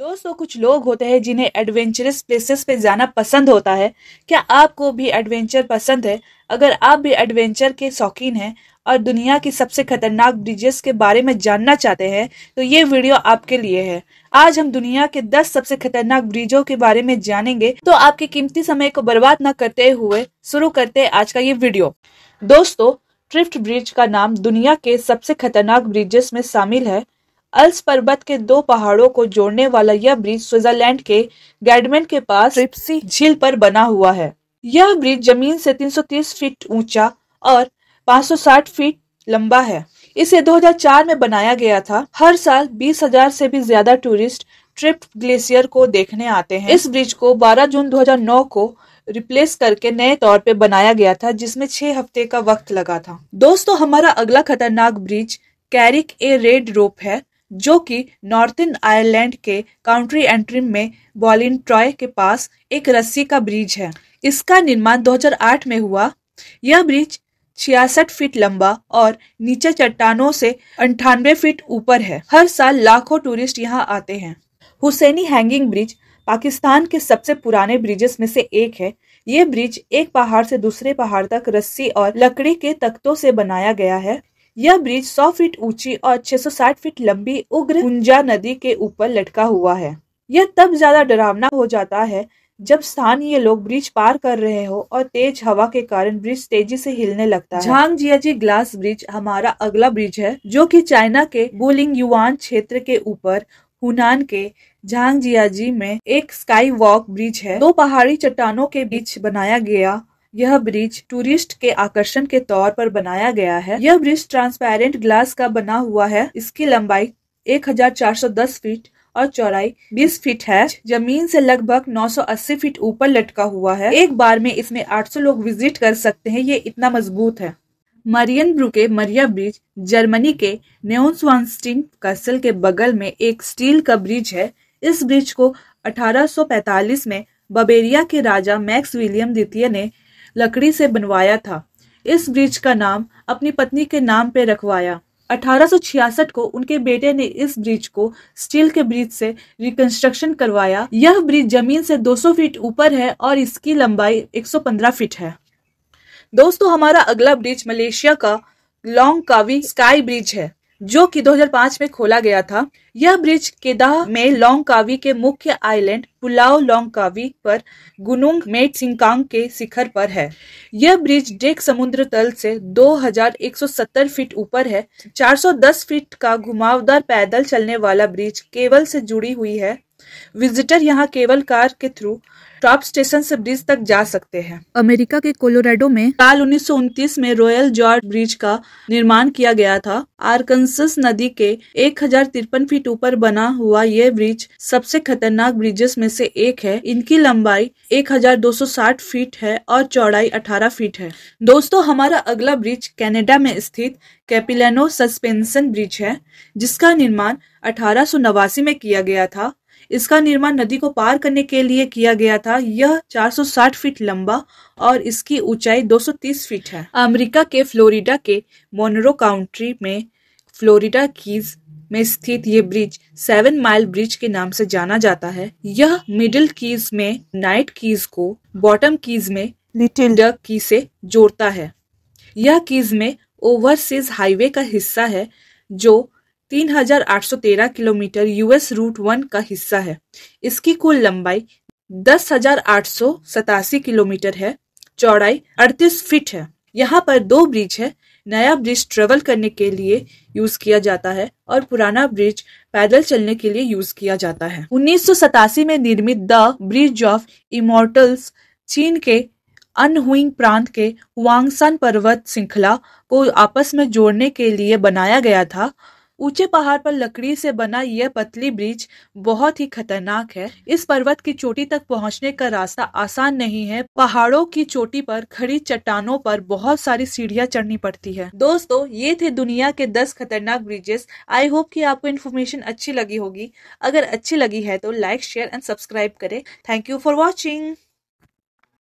दोस्तों कुछ लोग होते हैं जिन्हें एडवेंचरस प्लेसेस पे जाना पसंद होता है क्या आपको भी एडवेंचर पसंद है अगर आप भी एडवेंचर के शौकीन हैं और दुनिया की सबसे खतरनाक ब्रिजेस के बारे में जानना चाहते हैं तो ये वीडियो आपके लिए है आज हम दुनिया के 10 सबसे खतरनाक ब्रिजों के बारे में जानेंगे तो आपके कीमती समय को बर्बाद न करते हुए शुरू करते आज का ये वीडियो दोस्तों ट्रिफ्ट ब्रिज का नाम दुनिया के सबसे खतरनाक ब्रिजेस में शामिल है अल्स पर्वत के दो पहाड़ों को जोड़ने वाला यह ब्रिज स्विट्जरलैंड के गैडमेन के पास ट्रिप्सी झील पर बना हुआ है यह ब्रिज जमीन से 330 फीट ऊंचा और 560 फीट लंबा है इसे 2004 में बनाया गया था हर साल 20,000 से भी ज्यादा टूरिस्ट ट्रिप ग्लेशियर को देखने आते हैं इस ब्रिज को 12 जून 2009 को रिप्लेस करके नए तौर पे बनाया गया था जिसमें छह हफ्ते का वक्त लगा था दोस्तों हमारा अगला खतरनाक bridge Carrick a rede rope है जो कि नॉर्थन आयरलैंड के काउंट्री एंट्री में बॉलिन ट्रॉय के पास एक रस्सी का ब्रिज है इसका निर्माण 2008 में हुआ यह ब्रिज छियासठ फीट लंबा और नीचे चट्टानों से अंठानवे फीट ऊपर है हर साल लाखों टूरिस्ट यहाँ आते हैं हुसैनी हैंगिंग ब्रिज पाकिस्तान के सबसे पुराने ब्रिजेस में से एक है ये ब्रिज एक पहाड़ से दूसरे पहाड़ तक रस्सी और लकड़ी के तख्तों से बनाया गया है यह ब्रिज 100 फीट ऊंची और 660 फीट लंबी उग्र उंजा नदी के ऊपर लटका हुआ है यह तब ज्यादा डरावना हो जाता है जब स्थानीय लोग ब्रिज पार कर रहे हो और तेज हवा के कारण ब्रिज तेजी से हिलने लगता है झांग जियाजी ग्लास ब्रिज हमारा अगला ब्रिज है जो कि चाइना के बोलिंग युवान क्षेत्र के ऊपर हुनान के झांग जियाजी में एक स्काई वॉक ब्रिज है दो पहाड़ी चट्टानों के बीच बनाया गया यह ब्रिज टूरिस्ट के आकर्षण के तौर पर बनाया गया है यह ब्रिज ट्रांसपेरेंट ग्लास का बना हुआ है इसकी लंबाई 1410 फीट और चौड़ाई 20 फीट है जमीन से लगभग 980 फीट ऊपर लटका हुआ है एक बार में इसमें 800 लोग विजिट कर सकते हैं ये इतना मजबूत है Marien Brucke Maria bridge Germany के नेउनस्वानस्टीन कसल के बगल में एक स्टील का ब्रिज है इस ब्रिज को 1845 में बबेरिया के राजा मैक्स विलियम द्वितीय ने लकड़ी से बनवाया था इस ब्रिज का नाम अपनी पत्नी के नाम पर रखवाया 1866 को उनके बेटे ने इस ब्रिज को स्टील के ब्रिज से रिकंस्ट्रक्शन करवाया यह ब्रिज जमीन से 200 फीट ऊपर है और इसकी लंबाई 115 फीट है दोस्तों हमारा अगला ब्रिज मलेशिया का लॉन्ग कावी स्काई ब्रिज है जो कि 2005 में खोला गया था यह ब्रिज केदाह में कावी के मुख्य आइलैंड पुलाव कावी पर गुनुंग मेट सिंकांग के शिखर पर है यह ब्रिज डेक समुद्र तल से 2170 फीट ऊपर है 410 फीट का घुमावदार पैदल चलने वाला ब्रिज केवल से जुड़ी हुई है विजिटर यहाँ केवल कार के थ्रू टॉप स्टेशन से ब्रिज तक जा सकते हैं अमेरिका के कोलोराडो में साल उन्नीस में रॉयल जॉर्ज ब्रिज का निर्माण किया गया था आर्कनसस नदी के एक फीट ऊपर बना हुआ ये ब्रिज सबसे खतरनाक ब्रिजेस में से एक है इनकी लंबाई 1260 फीट है और चौड़ाई 18 फीट है दोस्तों हमारा अगला ब्रिज कनाडा में स्थित कैपिलेनो सस्पेंशन ब्रिज है जिसका निर्माण अठारह में किया गया था इसका निर्माण नदी को पार करने के लिए किया गया था यह 460 फीट लंबा और इसकी ऊंचाई 230 फीट है अमेरिका के फ्लोरिडा के मोनरो काउंट्री में फ्लोरिडा कीज में स्थित ये ब्रिज सेवन माइल ब्रिज के नाम से जाना जाता है यह मिडिल कीज में नाइट कीज को बॉटम कीज में लिटिल डक की से जोड़ता है यह कीज में ओवरसीज हाईवे का हिस्सा है जो 3,813 किलोमीटर यूएस रूट वन का हिस्सा है इसकी कुल लंबाई दस किलोमीटर है चौड़ाई 38 फीट है यहाँ पर दो ब्रिज है नया ब्रिज ट्रेवल करने के लिए यूज किया जाता है और पुराना ब्रिज पैदल चलने के लिए यूज किया जाता है उन्नीस में निर्मित द ब्रिज ऑफ इमोर्टल्स चीन के अनहुइंग प्रांत के वांगसन पर्वत श्रृंखला को आपस में जोड़ने के लिए बनाया गया था ऊंचे पहाड़ पर लकड़ी से बना यह पतली ब्रिज बहुत ही खतरनाक है इस पर्वत की चोटी तक पहुंचने का रास्ता आसान नहीं है पहाड़ों की चोटी पर खड़ी चट्टानों पर बहुत सारी सीढ़ियां चढ़नी पड़ती है दोस्तों ये थे दुनिया के दस खतरनाक ब्रिजेस आई होप की आपको इन्फॉर्मेशन अच्छी लगी होगी अगर अच्छी लगी है तो लाइक शेयर एंड सब्सक्राइब करें थैंक यू फॉर वॉचिंग